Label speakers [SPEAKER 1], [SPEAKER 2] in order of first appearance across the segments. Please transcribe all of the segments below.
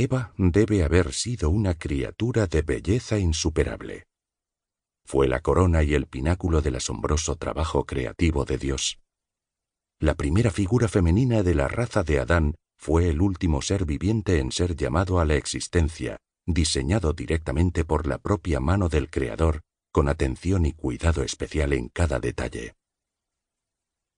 [SPEAKER 1] Eva debe haber sido una criatura de belleza insuperable. Fue la corona y el pináculo del asombroso trabajo creativo de Dios. La primera figura femenina de la raza de Adán fue el último ser viviente en ser llamado a la existencia, diseñado directamente por la propia mano del Creador, con atención y cuidado especial en cada detalle.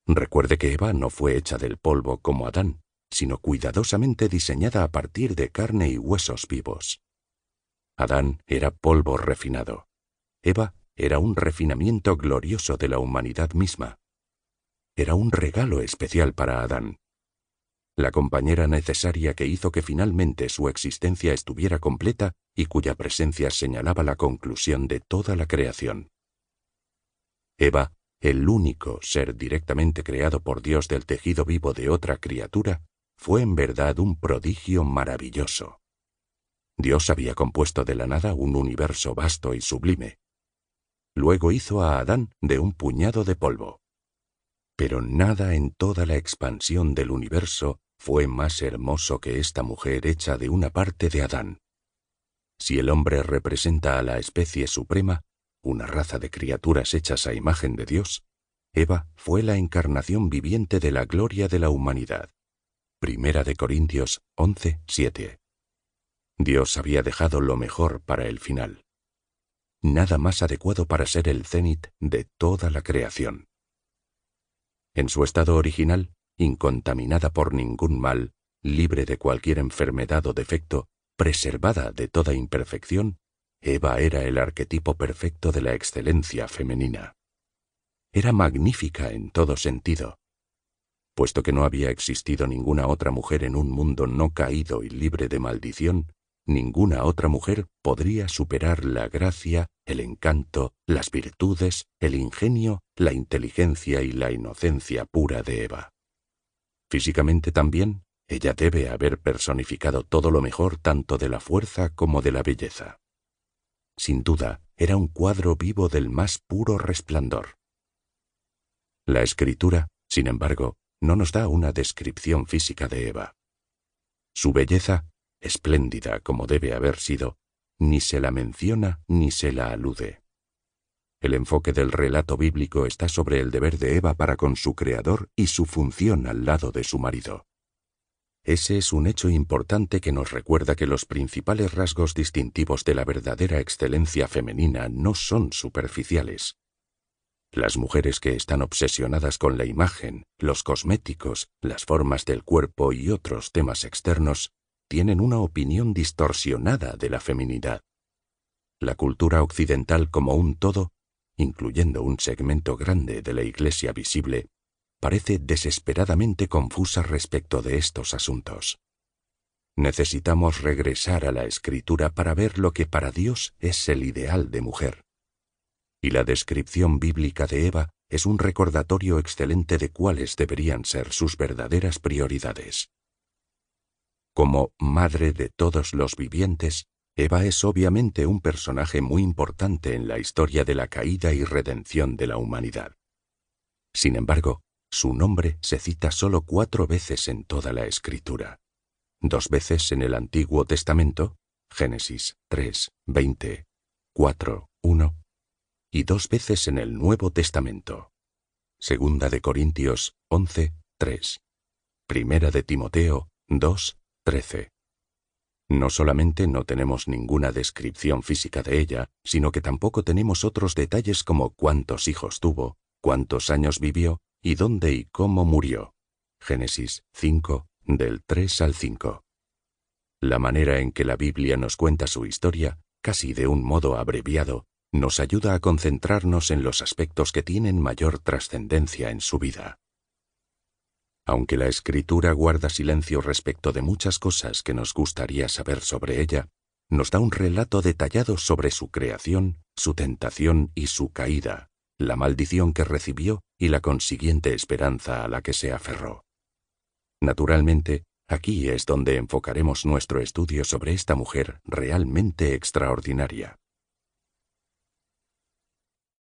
[SPEAKER 1] Recuerde que Eva no fue hecha del polvo como Adán, sino cuidadosamente diseñada a partir de carne y huesos vivos. Adán era polvo refinado. Eva era un refinamiento glorioso de la humanidad misma. Era un regalo especial para Adán. La compañera necesaria que hizo que finalmente su existencia estuviera completa y cuya presencia señalaba la conclusión de toda la creación. Eva, el único ser directamente creado por Dios del tejido vivo de otra criatura, fue en verdad un prodigio maravilloso. Dios había compuesto de la nada un universo vasto y sublime. Luego hizo a Adán de un puñado de polvo. Pero nada en toda la expansión del universo fue más hermoso que esta mujer hecha de una parte de Adán. Si el hombre representa a la especie suprema, una raza de criaturas hechas a imagen de Dios, Eva fue la encarnación viviente de la gloria de la humanidad. Primera de Corintios 11, Dios había dejado lo mejor para el final. Nada más adecuado para ser el cenit de toda la creación. En su estado original, incontaminada por ningún mal, libre de cualquier enfermedad o defecto, preservada de toda imperfección, Eva era el arquetipo perfecto de la excelencia femenina. Era magnífica en todo sentido, puesto que no había existido ninguna otra mujer en un mundo no caído y libre de maldición, ninguna otra mujer podría superar la gracia, el encanto, las virtudes, el ingenio, la inteligencia y la inocencia pura de Eva. Físicamente también, ella debe haber personificado todo lo mejor tanto de la fuerza como de la belleza. Sin duda, era un cuadro vivo del más puro resplandor. La escritura, sin embargo, no nos da una descripción física de Eva. Su belleza, espléndida como debe haber sido, ni se la menciona ni se la alude. El enfoque del relato bíblico está sobre el deber de Eva para con su Creador y su función al lado de su marido. Ese es un hecho importante que nos recuerda que los principales rasgos distintivos de la verdadera excelencia femenina no son superficiales, las mujeres que están obsesionadas con la imagen, los cosméticos, las formas del cuerpo y otros temas externos, tienen una opinión distorsionada de la feminidad. La cultura occidental como un todo, incluyendo un segmento grande de la Iglesia visible, parece desesperadamente confusa respecto de estos asuntos. Necesitamos regresar a la escritura para ver lo que para Dios es el ideal de mujer y la descripción bíblica de Eva es un recordatorio excelente de cuáles deberían ser sus verdaderas prioridades. Como madre de todos los vivientes, Eva es obviamente un personaje muy importante en la historia de la caída y redención de la humanidad. Sin embargo, su nombre se cita solo cuatro veces en toda la escritura. Dos veces en el Antiguo Testamento, Génesis 3, 20, 4, 1, y dos veces en el Nuevo Testamento. Segunda de Corintios 11, 3. Primera de Timoteo 2, 13. No solamente no tenemos ninguna descripción física de ella, sino que tampoco tenemos otros detalles como cuántos hijos tuvo, cuántos años vivió y dónde y cómo murió. Génesis 5, del 3 al 5. La manera en que la Biblia nos cuenta su historia, casi de un modo abreviado, nos ayuda a concentrarnos en los aspectos que tienen mayor trascendencia en su vida. Aunque la escritura guarda silencio respecto de muchas cosas que nos gustaría saber sobre ella, nos da un relato detallado sobre su creación, su tentación y su caída, la maldición que recibió y la consiguiente esperanza a la que se aferró. Naturalmente, aquí es donde enfocaremos nuestro estudio sobre esta mujer realmente extraordinaria.